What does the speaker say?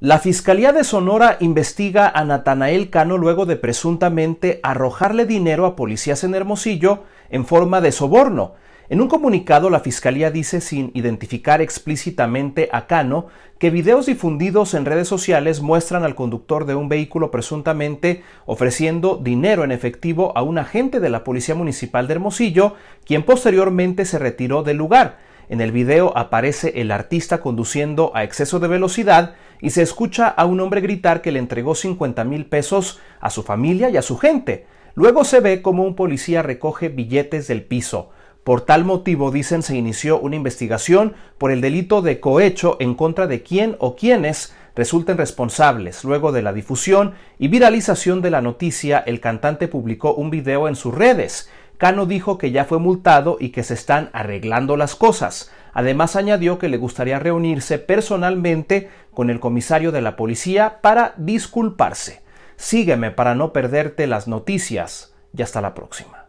La Fiscalía de Sonora investiga a Natanael Cano luego de presuntamente arrojarle dinero a policías en Hermosillo en forma de soborno. En un comunicado la Fiscalía dice sin identificar explícitamente a Cano que videos difundidos en redes sociales muestran al conductor de un vehículo presuntamente ofreciendo dinero en efectivo a un agente de la Policía Municipal de Hermosillo, quien posteriormente se retiró del lugar. En el video aparece el artista conduciendo a exceso de velocidad y se escucha a un hombre gritar que le entregó 50 mil pesos a su familia y a su gente. Luego se ve como un policía recoge billetes del piso. Por tal motivo, dicen, se inició una investigación por el delito de cohecho en contra de quién o quienes resulten responsables. Luego de la difusión y viralización de la noticia, el cantante publicó un video en sus redes Cano dijo que ya fue multado y que se están arreglando las cosas. Además añadió que le gustaría reunirse personalmente con el comisario de la policía para disculparse. Sígueme para no perderte las noticias y hasta la próxima.